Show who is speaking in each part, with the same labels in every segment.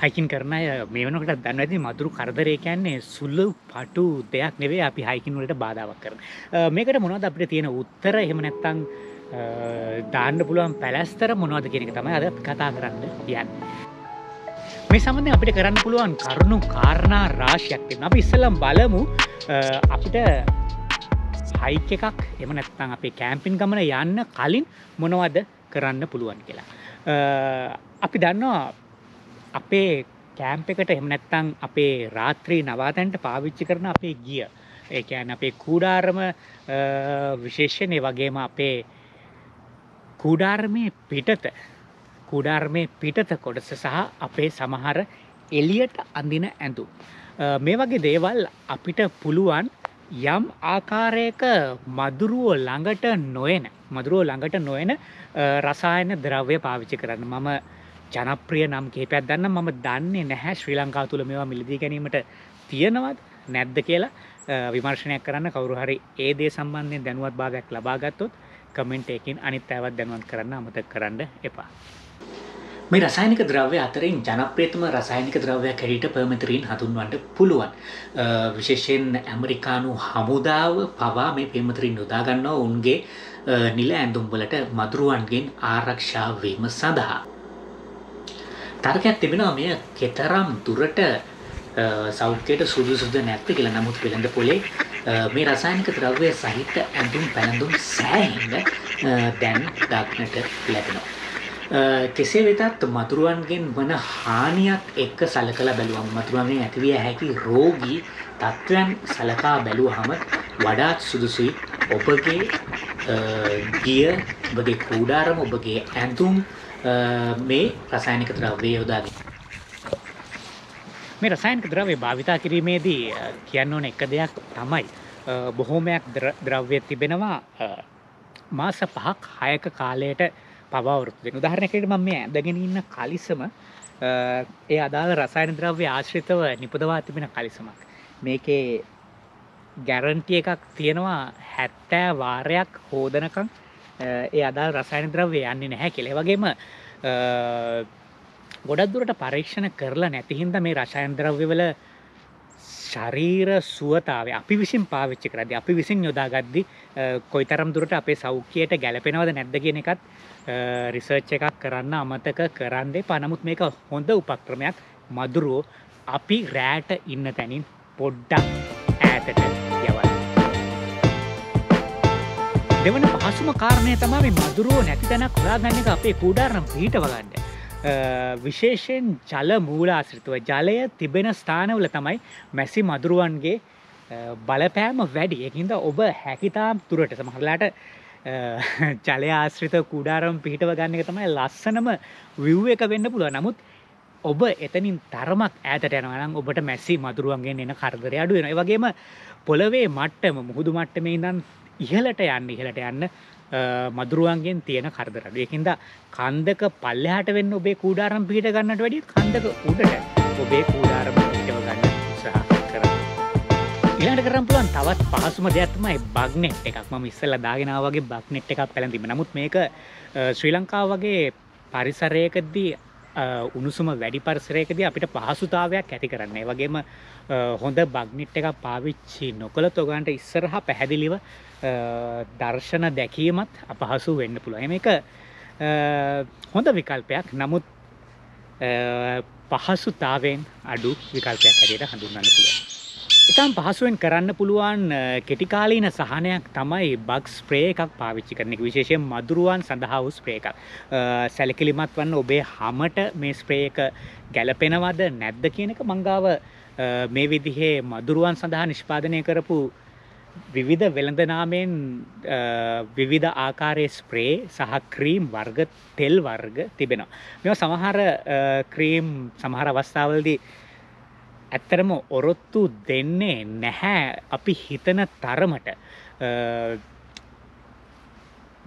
Speaker 1: Hiking කරන මේ වනකට දන්න ඇති මදුරු කරදරය කියන්නේ සුල්ල පටු දෙයක් නෙවේ අපි හයිකින් වලට බාධාවක් කරන මේකට මොනවද අපිට තියෙන උත්තර එහෙම නැත්තං දාන්න පුළුවන් පැලස්තර මොනවද කියෙනෙක තමයි අද කතා කරන්න කියන්න මේ සමඳ අපිට කරන්න පුළුවන් කරුණු කාරණා රාශයක්ති අපි ඉස්සලම් බලමු අපිට හයික එකක් එම නැත්තං අපේ කෑම්පින් ගමන යන්න කලින් මොනවද කරන්න පුළුවන් කියලා අපි දන්නවා අපේ කෑම්ප එකට එහෙම නැත්නම් අපේ රාත්‍රී නවාතැන්ට පාවිච්චි කරන අපේ ගිය ඒ කියන්නේ අපේ කූඩාරම විශේෂණේ වගේම අපේ කූඩාර්මය පිටත කුඩාර්මය පිටත කොටස සහ අපේ සමහර එලියට අඳින ඇඳු. මේ වගේ දේවල් අපිට පුළුවන් යම් ආකාරයක මදුරුවෝ ළඟට නොයන මදුරුවෝ ළඟට නොයන රසායන ද්‍රව්‍ය පාවිච්චි කරන්න මම ජනප්‍රිය නම් කහිපයක් දන්න මම දන්නේ නැහැ ශ්‍රී ලංකා තුළ මේවා මිලදී ගැනීමට තියෙනවත් නැද්ද කියලා විමර්ශනයක් කරන්න කවරුහරි ඒ දේ සම්බන්ධයෙන් දැනුවත් භාගයක් ලබාගත්තොත් කමෙන්ට් එකින් අනිත් අයවත් දැනුවත් කරන්න අමතක කරන්න එපා. මේ රසායනික ද්‍රව්‍ය අතරින් ජනප්‍රියතම රසායනික ද්‍රව්‍යයක් හැටියට පර්මතරීන් හඳුන්වන්න පුළුවන්. විශේෂයෙන් ඇමරිකානු හමුදාව පවා මේ පර්මතරීන් යොදා ගන්නවා ඔවුන්ගේ නිල ඇඳුම්වලට මදුරුවන්ගෙන් ආරක්ෂා වීම සඳහා. තර්කයක් තිබෙනවා මේ කතරම් දුරට සෞඛ්‍යයට සුදුසුද නැත්ද කියලා. නමුත් වෙළඳ පොලේ මේ රසායනික ද්‍රව්‍ය සහිත ඇඳුම් පැළඳුම් සෑහෙන්න දැන් දක්නට ලැබෙනවා. කෙසේ වෙතත් මතුරුවන්ගෙන් වන හානියක් එක්ක සලකලා බැලුවම මතුරුවන්ගෙන් ඇතිවිය හැකි රෝගී තත්ත්වයන් සලකා බැලුවහම වඩාත් සුදුසුයි ඔබගේ ගිය ඔබගේ කූඩාරම ඔබගේ ඇඳුම් මේ රසායනික ද්‍රව්‍ය යොදාගෙන. මේ රසායනික ද්‍රව්‍ය භාවිතා කිරීමේදී කියන්න ඕන එක දෙයක් තමයි බොහෝමයක් ද්‍රව්‍ය තිබෙනවා මාස පහක් හයක කාලයට පවවරුත් වෙන. උදාහරණයකට මම මේ ඇඳගෙන ඉන්න කලිසම ඒ අදාළ රසායන ද්‍රව්‍ය ආශ්‍රිතව නිපදවා තිබෙන කලිසමක්. මේකේ ගැරන්ටි එකක් තියෙනවා 70 වාරයක් හෝදනකම් ඒ අදාල් රසායන ද්‍රව්‍ය යන්නේ නැහැ කියලා. ඒ වගේම ගොඩක් දුරට පරීක්ෂණ කරලා නැති හින්දා මේ රසායන ද්‍රව්‍ය වල ශරීර සුවතාවය අපි විසින් පාවිච්චි කරද්දී අපි විසින් යොදාගද්දී කොයිතරම් දුරට අපේ සෞඛ්‍යයට ගැළපෙනවද නැද්ද කියන එකත් රිසර්ච් එකක් කරන්න අමතක කරන් දෙපා. නමුත් මේක හොඳ උපක්‍රමයක්. මදුරුවෝ අපි රැට ඉන්න තැනින් පොඩ්ඩක් ඈතට යවන්න. දෙවන පහසුම කාරණය තමයි මදුරුවෝ නැති තැනක් හොයාගන්න එක අපේ කූඩාරම් පිහිටවගන්න. විශේෂයෙන් ජල මූලාශ්‍රිතව ජලය තිබෙන ස්ථානවල තමයි මැසි මදුරුවන්ගේ බලපෑම වැඩි එකින්ද ඔබ හැකිතාම් තුරට සමහරලාට ජලයාශ්‍රිත කුඩාරම් පිහිටව ගන්න එක තමයි ලස්සනම විව් එක වෙන්න පුළුව නමුත් ඔබ එතනින් තරමක් ඇතට යනවනම් ඔබට මැසි මදුරුවන්ගෙන් එන කරදරය අඩුවෙන වගේම පොළවේ මට්ටම මුහුදු මට්ටමේ ඉඳන් ඉහලට යන්න ඉහලට යන්න මදුරුවන්ගෙන් තියෙන කරදරට ඒකින්ද කන්දක පල්ලෙහාට වෙන්න ඔබේ කූඩාරම් පිහිට ගන්නට වැඩිය කන්දක උඩට ඔබේ කූඩාරම පිටව ගන්න උත්සාහ කර ඉලට කරම් පුළුවන් තවත් පහසුම දෙයක්මයි බක්නෙට් එකක් ම ඉස්සල්ල දාගෙනාවගේ බක්නෙට් එකක් පැළඳීම නමුත් මේක ශ්‍රී ලංකාව වගේ පරිසරයකදී උණුසුම වැඩි පරිසරයකදී අපිට පහසුතාවයක් ඇති කරන්න. ඒ වගේම හොඳ බග්නිට් එකක් පාවිච්චි නොකළොත් ඔයගලන්ට ඉස්සරහා පැහැදිලිව දර්ශන දැකීමත් අපහසු වෙන්න පුළුවන්. මේක හොඳ විකල්පයක්. නමුත් පහසුතාවයෙන් අඩු විකල්පයක් හැටියට හඳුන්වන්න පුළුවන්. ඉතාම් පහසුවෙන් කරන්න පුළුවන් කෙටිකාලීන සහනයක් තමයි බක්ස් ප්‍රේ එකක් පාවිච්චි කරන එක විශේෂයෙන් මදුරුවන් සඳහා වූ ස්ප්‍රේ එකක් සැලකිලිමත් වන්න ඔබේ හමට මේ ස්ප්‍රේ එක ගැලපෙනවද නැද්ද කියන එක මංගාව මේ විදිහේ මදුරුවන් සඳහා නිෂ්පාදනය කරපු විවිධ වෙළඳනාමෙන් විවිධ ආකාරයේ ස්ප්‍රේ සහ ක්‍රීම් වර්ග තෙල් වර්ග තිබෙනවා මෙ සමහර ක්‍රීම් සමහර අවස්ථාවලදී ඇත්තරම ඔරොත්තු දෙන්නේ නැහැ අපි හිතන තරමට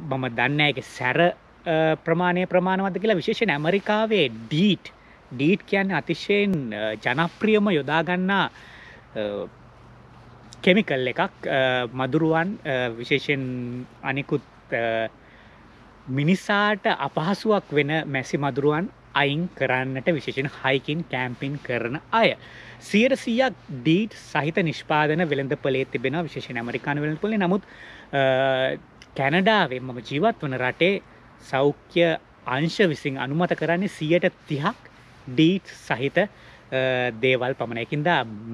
Speaker 1: මම දන්න එක සැර ප්‍රමාණය ප්‍රමාණවද කියලා විශේෂෙන් ඇමරිකාවේ ඩීට් ඩීට් කියන්න අතිශයෙන් ජනප්‍රියම යොදාගන්නා කෙමිකල් එකක් මදුරුවන් විශේෂෙන් අනිකුත් මිනිසාට අපහසුවක් වෙන මැසි මදුරුවන් අයින් කරන්නට විශේෂෙන් හයිකින් කෑම්පින් කරන අය. සියයට සියයක් ඩීට් සහිත නිෂ්පාදන වෙළඳ පලේ තිබෙන විශේෂ ඇමරිකාන වෙළඳ පොලි නමුත් කැනඩාවේ මම ජීවත් වන රටේ සෞඛ්‍ය අංශ විසින් අනුමත කරන්නේ සියයට තිහක් ඩීට් සහිත දේවල් පමණයකින්ද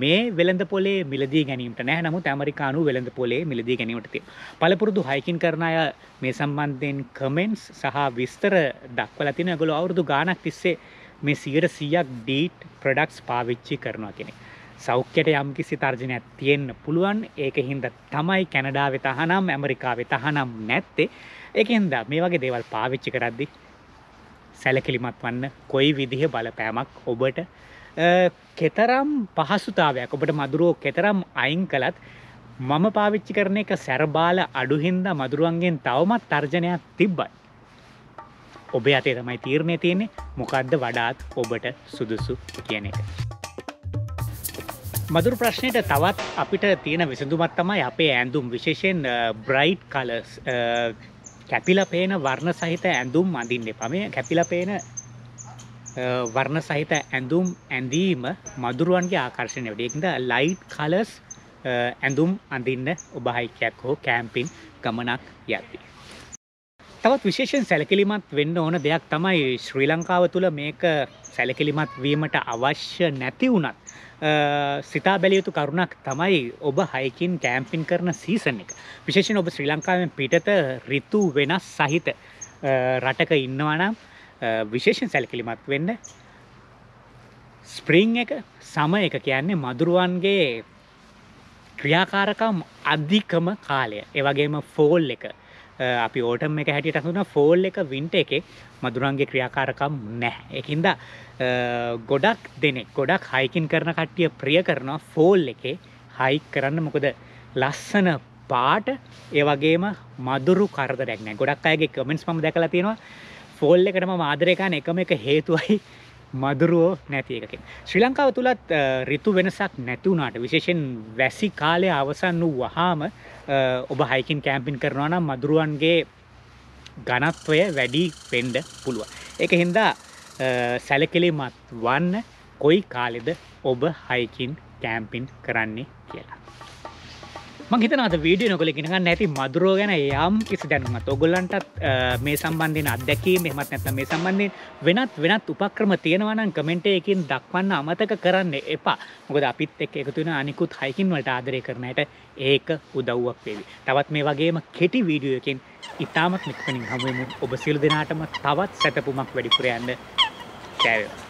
Speaker 1: මේ වෙළඳ පොලේ මිලදී ගැනීමට නෑ නමුත් ඇමරිකානු වෙළඳ පොලේ මිලදී ගැනීමට තිය. පළපුරුදු හයිකින් කරන අය මේ සම්බන්ධයෙන් කමෙන්ස් සහ විස්තර දක්වල තින ගොලු අවුරුදු ගානක් තිස්සේ මේ සියට සියක් ඩීට් ප්‍රඩක්ස් පාවිච්චි කරනවා කෙනෙ. සෞඛ්‍යයට යම් කිසි තර්ජනයක් තියෙන්න්න පුළුවන් ඒක හින්ද තමයි කැනඩාවෙ තහනම් ඇමරිකාවෙ තහනම් නැත්තේ ඒකෙන්ද මේ වගේ දේවල් පාවිච්චි කරද්දිී සැලකිලිමත් වන්න කොයි විදිහ බලපෑමක් ඔබට කෙතරම් පහසුතාවයක් ඔබට මදුරුවෝ කෙතරම් අයින් කළත් මම පාවිච්චි කරන එක සැරබාල අඩුහින්ද මදුරුවන්ගෙන් තවමත් තර්ජනයක් තිබ්බයි. ඔබේ අතේ තමයි තීරණය තියෙන්නේ මොකක්ද වඩාත් ඔබට සුදුසු කියන එක. මදුරු ප්‍රශ්නයට තවත් අපිට තියෙන විසඳුමත් තමයි අපේ ඇඳුම් විශේෂයෙන් බ්‍රයිට් කලස් කැපිලා පේන වර්ණ සහිත ඇඳුම් අඳින්න එපා. මේ කැපිලා පේන වර්ණ සහිත ඇඳුම් ඇඳීම මදුරුවන්ගේ ආකර්ෂණය වැඩි. ඒකින්ද ලයිට් කලර්ස් ඇඳුම් අඳින්න ඔබ හයිකයක් හෝ කැම්පින් ගමනක් යද්දී. තවත් විශේෂයෙන් සැලකිලිමත් වෙන්න ඕන දෙයක් තමයි ශ්‍රී ලංකාව තුළ මේක සැලකිලිමත් වීමට අවශ්‍ය නැති වුණත් සිතා බැලියයුතු කරුණක් තමයි ඔබ හයිකින් කෑම්පින් කරන සීසන එක විශේෂෙන් ඔබ ශ්‍රී ලංකාවෙන් පිටත රිතු වෙනස් සහිත රටක ඉන්නවනම් විශේෂෙන් සැලකිලිමත් වෙන්න ස්ප්‍රීං එක සම එක කියන්නේ මදුරුවන්ගේ ක්‍රියාකාරකම් අධිකම කාලය ඒවගේම ෆෝල් එක අපි ඕටම් එක හැටියට හඳුන ෆෝල් එක වින්ට එකෙක් මදුරන්ගේ ක්‍රියාකාරකම් නැහැ එකින්ද ගොඩක් දෙනෙක් ගොඩක් හයිකින් කරන කට්ටිය ප්‍රිය කරනවා ෆෝල් එකේ හයික් කරන්න මොකද ලස්සන පාට ඒවගේම මදුරු කරදරැක්න ගොඩක් අයගේ කමෙන්ස් පම දැකලා තියෙනවා ෆෝල් එකටම මාදරයකාන එකම එක හේතුවයි මදුරුවෝ නැති එකකින්. ශ්‍රී ලංකාව තුළත් රිතු වෙනසක් නැතිවුණට විශේෂෙන් වැසි කාලය අවසන් වූ වහාම ඔබ හයිකින් කෑම්පින් කරනවා නම් මදුරුවන්ගේ ගනත්වය වැඩි පෙන්ඩ පුළුව. එක හින්දා සැලකෙලෙමත් වන්න කොයි කාලෙද ඔබ හයිකින් කෑම්පින් කරන්නේ කියලා. මහිතනද වීඩිය නොකල ගෙනගන්න ඇති මදුරෝ ගැන යම් කිසි දැනුමත් ඔගොල්ලන්ටත් මේ සම්බන්ධයෙන් අදැකී මෙමත් නැත මේ සම්බන්ධයෙන් වෙනත් වෙනත් උපක්‍රම තියෙනවනම් කමෙන්ටයකින් දක්වන්න අමතක කරන්න එපා මොකද අපිත් එක් එකතුන අනිකුත් හයිකින් වලට ආදරය කරනයට ඒක උදව්වක් වේවි තවත් මේ වගේම කෙටි වීඩියෝකින් ඉතාමත් නික්මනින් හමුවමු ඔබ සිල් දෙනාටම තවත් සැතපුමක් වැඩිපුරයන්න කෑවවා